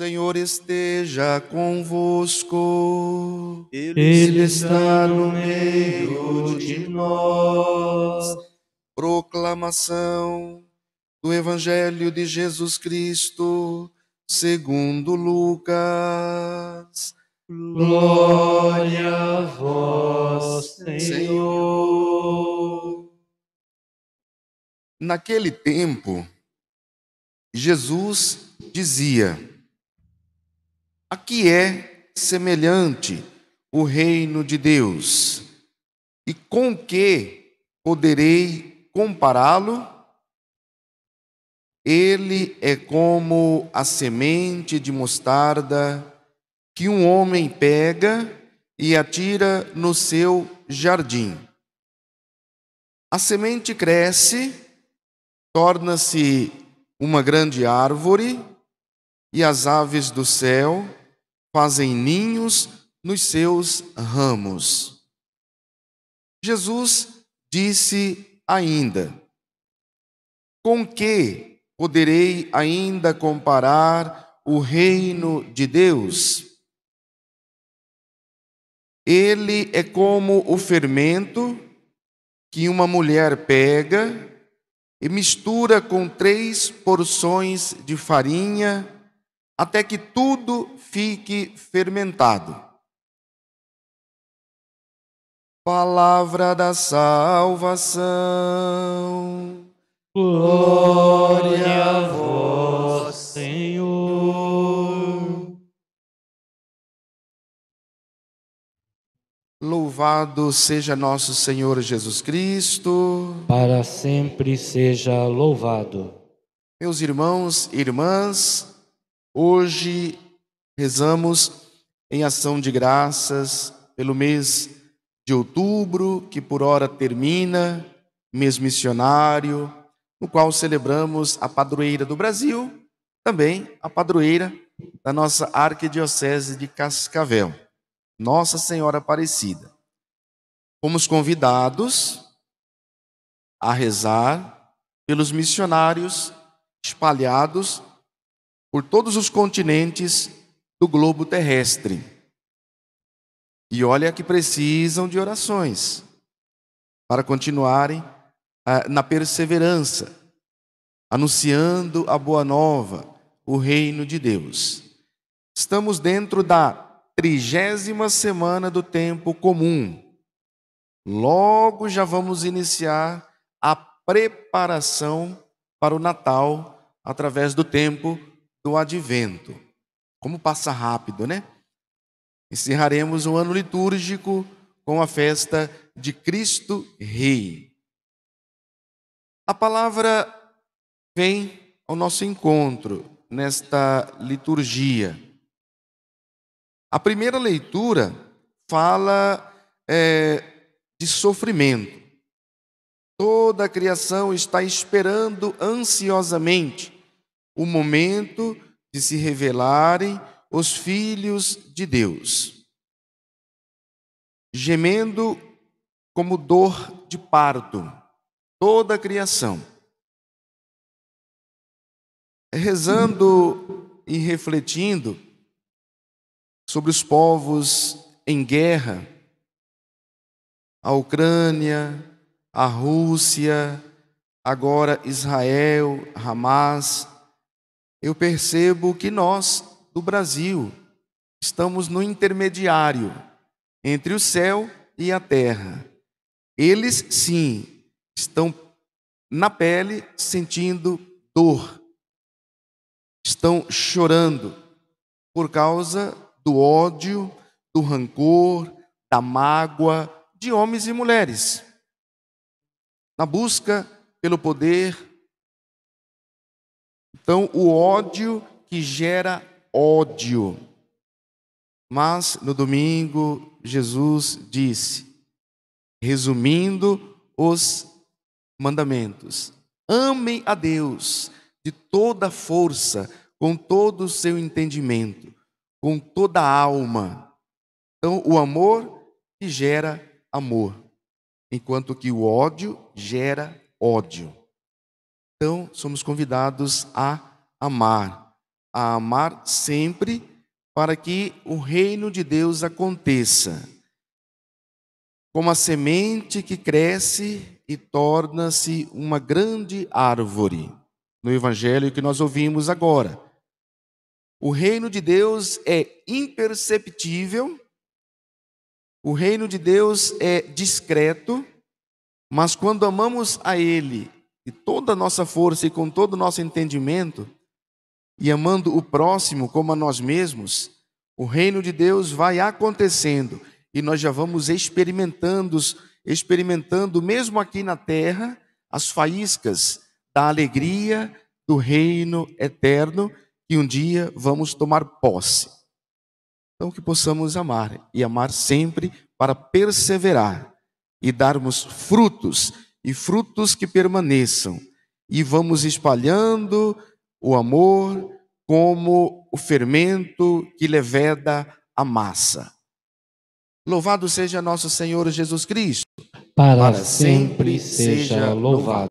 Senhor esteja convosco, Ele está no meio de nós. Proclamação do Evangelho de Jesus Cristo, segundo Lucas. Glória a vós, Senhor. Naquele tempo, Jesus dizia: a que é semelhante o reino de Deus? E com que poderei compará-lo? Ele é como a semente de mostarda que um homem pega e atira no seu jardim. A semente cresce, torna-se uma grande árvore e as aves do céu fazem ninhos nos seus ramos. Jesus disse ainda: Com que poderei ainda comparar o reino de Deus? Ele é como o fermento que uma mulher pega e mistura com três porções de farinha até que tudo fique fermentado. Palavra da salvação. Glória a vós, Senhor. Louvado seja nosso Senhor Jesus Cristo. Para sempre seja louvado. Meus irmãos e irmãs, Hoje rezamos em ação de graças pelo mês de outubro, que por hora termina, mês missionário, no qual celebramos a padroeira do Brasil, também a padroeira da nossa arquidiocese de Cascavel, Nossa Senhora Aparecida. Fomos convidados a rezar pelos missionários espalhados por todos os continentes do globo terrestre. E olha que precisam de orações para continuarem ah, na perseverança, anunciando a boa nova, o reino de Deus. Estamos dentro da trigésima semana do tempo comum. Logo já vamos iniciar a preparação para o Natal através do tempo do advento. Como passa rápido, né? Encerraremos o ano litúrgico com a festa de Cristo Rei. A palavra vem ao nosso encontro nesta liturgia. A primeira leitura fala é, de sofrimento. Toda a criação está esperando ansiosamente o momento de se revelarem os filhos de Deus, gemendo como dor de parto, toda a criação, rezando e refletindo sobre os povos em guerra, a Ucrânia, a Rússia, agora Israel, Hamas, eu percebo que nós, do Brasil, estamos no intermediário entre o céu e a terra. Eles, sim, estão na pele sentindo dor, estão chorando por causa do ódio, do rancor, da mágoa de homens e mulheres. Na busca pelo poder, então, o ódio que gera ódio. Mas no domingo, Jesus disse, resumindo os mandamentos: amem a Deus de toda força, com todo o seu entendimento, com toda a alma. Então, o amor que gera amor, enquanto que o ódio gera ódio. Então, somos convidados a amar, a amar sempre para que o reino de Deus aconteça. Como a semente que cresce e torna-se uma grande árvore. No evangelho que nós ouvimos agora, o reino de Deus é imperceptível, o reino de Deus é discreto, mas quando amamos a Ele de toda a nossa força e com todo o nosso entendimento, e amando o próximo como a nós mesmos, o reino de Deus vai acontecendo e nós já vamos experimentando, experimentando mesmo aqui na terra, as faíscas da alegria do reino eterno que um dia vamos tomar posse. Então que possamos amar e amar sempre para perseverar e darmos frutos e frutos que permaneçam, e vamos espalhando o amor como o fermento que leveda a massa. Louvado seja nosso Senhor Jesus Cristo. Para, Para sempre, sempre seja louvado.